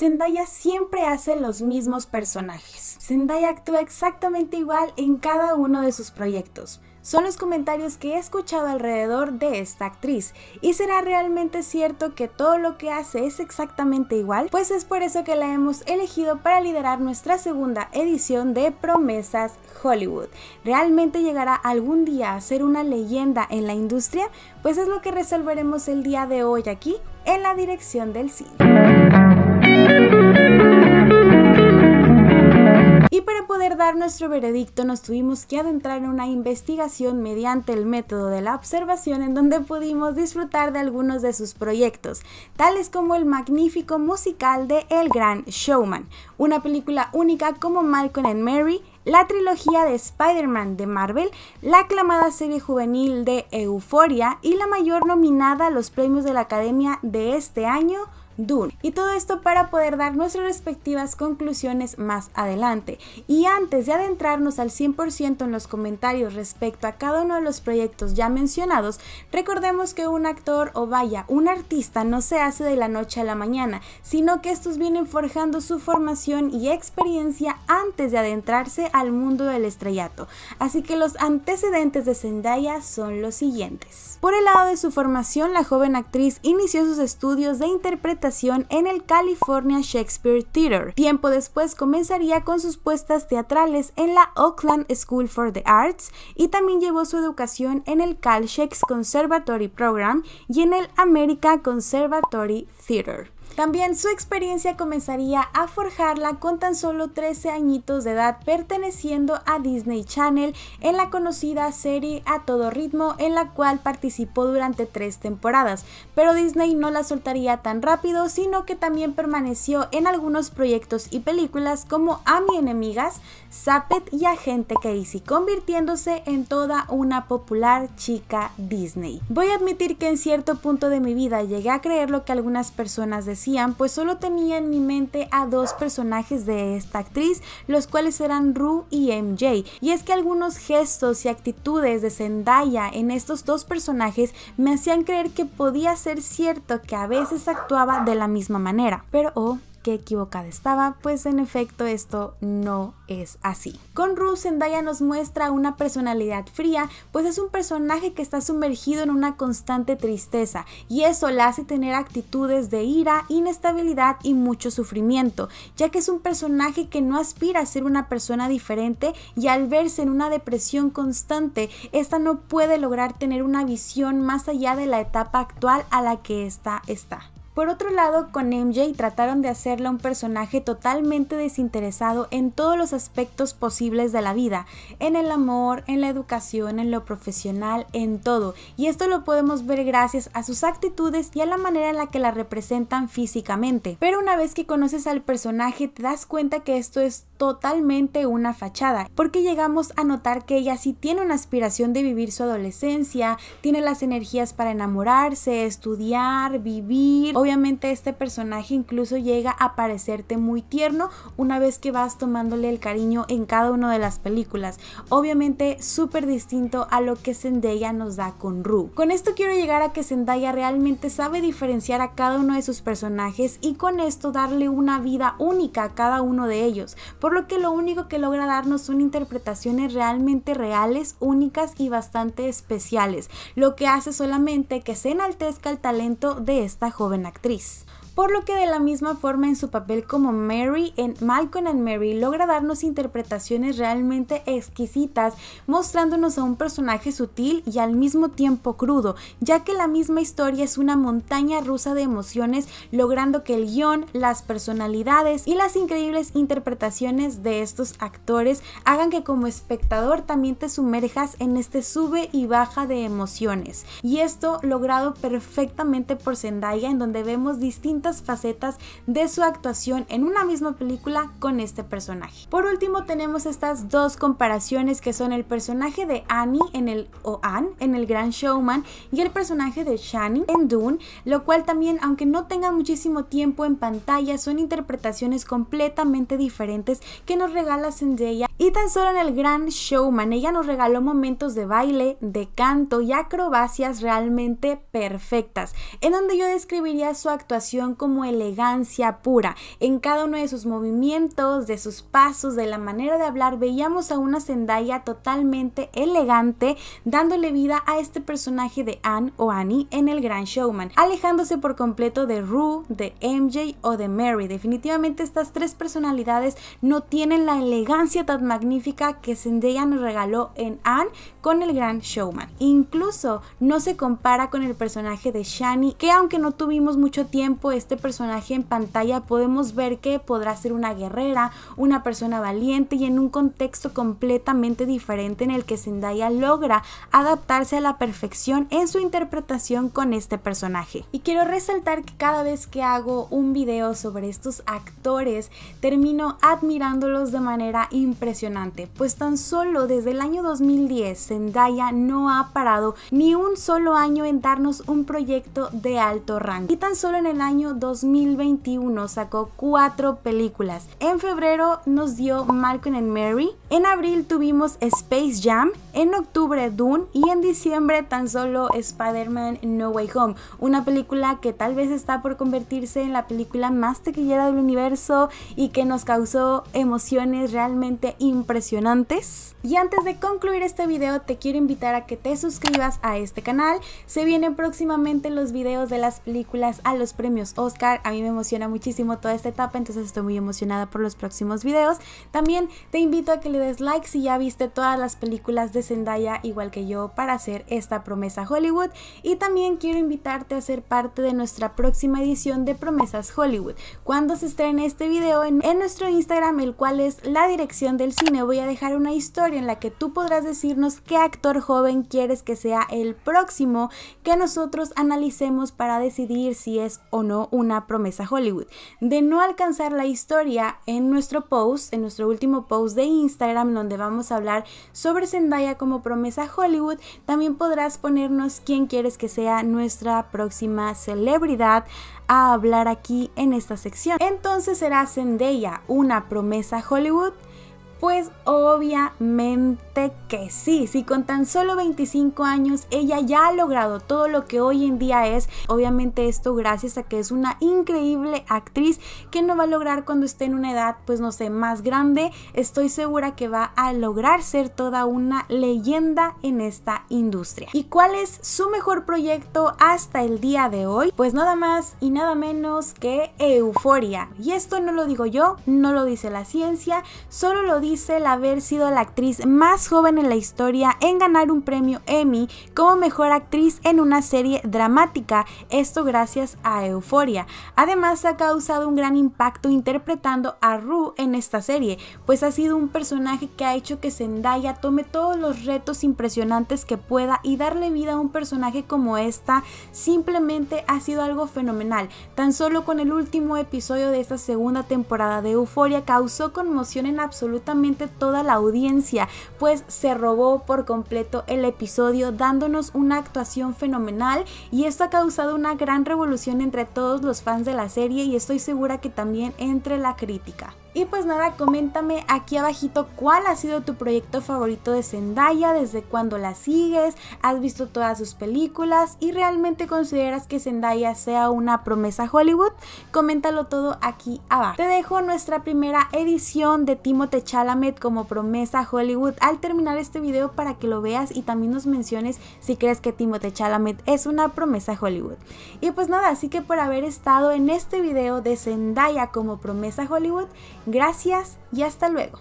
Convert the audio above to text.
Zendaya siempre hace los mismos personajes. Zendaya actúa exactamente igual en cada uno de sus proyectos. Son los comentarios que he escuchado alrededor de esta actriz. ¿Y será realmente cierto que todo lo que hace es exactamente igual? Pues es por eso que la hemos elegido para liderar nuestra segunda edición de Promesas Hollywood. ¿Realmente llegará algún día a ser una leyenda en la industria? Pues es lo que resolveremos el día de hoy aquí en la dirección del cine. Y para poder dar nuestro veredicto nos tuvimos que adentrar en una investigación mediante el método de la observación en donde pudimos disfrutar de algunos de sus proyectos, tales como el magnífico musical de El Gran Showman, una película única como Malcolm and Mary, la trilogía de Spider-Man de Marvel, la aclamada serie juvenil de Euforia y la mayor nominada a los premios de la Academia de este año, Dune. Y todo esto para poder dar nuestras respectivas conclusiones más adelante. Y antes de adentrarnos al 100% en los comentarios respecto a cada uno de los proyectos ya mencionados, recordemos que un actor o vaya, un artista no se hace de la noche a la mañana, sino que estos vienen forjando su formación y experiencia antes de adentrarse al mundo del estrellato. Así que los antecedentes de Zendaya son los siguientes. Por el lado de su formación, la joven actriz inició sus estudios de interpretación en el California Shakespeare Theater. Tiempo después comenzaría con sus puestas teatrales en la Oakland School for the Arts y también llevó su educación en el Cal Shakes Conservatory Program y en el America Conservatory Theater. También su experiencia comenzaría a forjarla con tan solo 13 añitos de edad perteneciendo a Disney Channel en la conocida serie A Todo Ritmo en la cual participó durante tres temporadas, pero Disney no la soltaría tan rápido sino que también permaneció en algunos proyectos y películas como A Mi Enemigas, Zappet y Agente Casey, convirtiéndose en toda una popular chica Disney. Voy a admitir que en cierto punto de mi vida llegué a creer lo que algunas personas decían pues solo tenía en mi mente a dos personajes de esta actriz, los cuales eran Ru y MJ. Y es que algunos gestos y actitudes de Zendaya en estos dos personajes me hacían creer que podía ser cierto que a veces actuaba de la misma manera. Pero oh, qué equivocada estaba, pues en efecto esto no es así. Con Ruth Zendaya nos muestra una personalidad fría, pues es un personaje que está sumergido en una constante tristeza y eso la hace tener actitudes de ira, inestabilidad y mucho sufrimiento, ya que es un personaje que no aspira a ser una persona diferente y al verse en una depresión constante, esta no puede lograr tener una visión más allá de la etapa actual a la que ésta está. Por otro lado, con MJ trataron de hacerla un personaje totalmente desinteresado en todos los aspectos posibles de la vida, en el amor, en la educación, en lo profesional, en todo. Y esto lo podemos ver gracias a sus actitudes y a la manera en la que la representan físicamente. Pero una vez que conoces al personaje te das cuenta que esto es totalmente una fachada, porque llegamos a notar que ella sí tiene una aspiración de vivir su adolescencia, tiene las energías para enamorarse, estudiar, vivir, Obviamente este personaje incluso llega a parecerte muy tierno una vez que vas tomándole el cariño en cada una de las películas. Obviamente súper distinto a lo que Zendaya nos da con Ru. Con esto quiero llegar a que Zendaya realmente sabe diferenciar a cada uno de sus personajes y con esto darle una vida única a cada uno de ellos, por lo que lo único que logra darnos son interpretaciones realmente reales, únicas y bastante especiales, lo que hace solamente que se enaltezca el talento de esta joven actriz. actriz. por lo que de la misma forma en su papel como Mary en Malcolm and Mary logra darnos interpretaciones realmente exquisitas, mostrándonos a un personaje sutil y al mismo tiempo crudo, ya que la misma historia es una montaña rusa de emociones, logrando que el guión, las personalidades y las increíbles interpretaciones de estos actores hagan que como espectador también te sumerjas en este sube y baja de emociones. Y esto logrado perfectamente por Zendaya, en donde vemos distintos facetas de su actuación en una misma película con este personaje. Por último tenemos estas dos comparaciones que son el personaje de Annie en el o en el Gran Showman y el personaje de Shani en Dune, lo cual también aunque no tenga muchísimo tiempo en pantalla son interpretaciones completamente diferentes que nos regala Zendaya y tan solo en el Gran Showman ella nos regaló momentos de baile, de canto y acrobacias realmente perfectas, en donde yo describiría su actuación como elegancia pura. En cada uno de sus movimientos, de sus pasos, de la manera de hablar, veíamos a una Zendaya totalmente elegante, dándole vida a este personaje de Anne o Annie en el Gran Showman, alejándose por completo de Rue, de MJ o de Mary. Definitivamente estas tres personalidades no tienen la elegancia tan magnífica que Zendaya nos regaló en Anne con el gran showman. Incluso no se compara con el personaje de Shani, que aunque no tuvimos mucho tiempo este personaje en pantalla, podemos ver que podrá ser una guerrera, una persona valiente y en un contexto completamente diferente en el que Zendaya logra adaptarse a la perfección en su interpretación con este personaje. Y quiero resaltar que cada vez que hago un video sobre estos actores, termino admirándolos de manera impresionante pues tan solo desde el año 2010 Zendaya no ha parado ni un solo año en darnos un proyecto de alto rango. Y tan solo en el año 2021 sacó cuatro películas. En febrero nos dio Malcolm and Mary, en abril tuvimos Space Jam, en octubre Dune y en diciembre tan solo Spider-Man No Way Home, una película que tal vez está por convertirse en la película más tequillera del universo y que nos causó emociones realmente impresionantes. Y antes de concluir este video te quiero invitar a que te suscribas a este canal. Se vienen próximamente los videos de las películas a los premios Oscar. A mí me emociona muchísimo toda esta etapa, entonces estoy muy emocionada por los próximos videos. También te invito a que le des like si ya viste todas las películas de Zendaya igual que yo para hacer esta promesa Hollywood. Y también quiero invitarte a ser parte de nuestra próxima edición de Promesas Hollywood. Cuando se estrene este video en, en nuestro Instagram, el cual es la dirección del cine voy a dejar una historia en la que tú podrás decirnos qué actor joven quieres que sea el próximo que nosotros analicemos para decidir si es o no una promesa Hollywood. De no alcanzar la historia en nuestro post, en nuestro último post de Instagram donde vamos a hablar sobre Zendaya como promesa Hollywood, también podrás ponernos quién quieres que sea nuestra próxima celebridad a hablar aquí en esta sección. Entonces será Zendaya una promesa Hollywood. Pues obviamente que sí, si con tan solo 25 años ella ya ha logrado todo lo que hoy en día es, obviamente esto gracias a que es una increíble actriz que no va a lograr cuando esté en una edad pues no sé, más grande, estoy segura que va a lograr ser toda una leyenda en esta industria. ¿Y cuál es su mejor proyecto hasta el día de hoy? Pues nada más y nada menos que Euforia. Y esto no lo digo yo, no lo dice la ciencia, solo lo dice el haber sido la actriz más joven en la historia en ganar un premio Emmy como mejor actriz en una serie dramática, esto gracias a Euforia. Además ha causado un gran impacto interpretando a Rue en esta serie, pues ha sido un personaje que ha hecho que Zendaya tome todos los retos impresionantes que pueda y darle vida a un personaje como esta simplemente ha sido algo fenomenal. Tan solo con el último episodio de esta segunda temporada de Euforia causó conmoción en absolutamente toda la audiencia, pues se robó por completo el episodio dándonos una actuación fenomenal y esto ha causado una gran revolución entre todos los fans de la serie y estoy segura que también entre la crítica. Y pues nada, coméntame aquí abajito cuál ha sido tu proyecto favorito de Zendaya, desde cuándo la sigues, has visto todas sus películas y realmente consideras que Zendaya sea una promesa Hollywood. Coméntalo todo aquí abajo. Te dejo nuestra primera edición de Timote Chalamet como promesa Hollywood al terminar este video para que lo veas y también nos menciones si crees que Timote Chalamet es una promesa Hollywood. Y pues nada, así que por haber estado en este video de Zendaya como promesa Hollywood, Gracias y hasta luego.